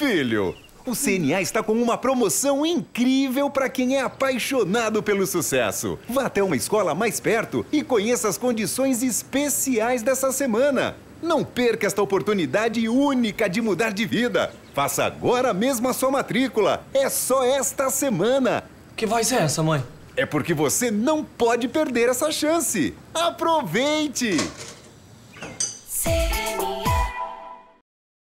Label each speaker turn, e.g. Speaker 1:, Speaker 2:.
Speaker 1: Filho, o CNA está com uma promoção incrível para quem é apaixonado pelo sucesso. Vá até uma escola mais perto e conheça as condições especiais dessa semana. Não perca esta oportunidade única de mudar de vida. Faça agora mesmo a sua matrícula. É só esta semana. Que voz é essa, mãe? É porque você não pode perder essa chance. Aproveite!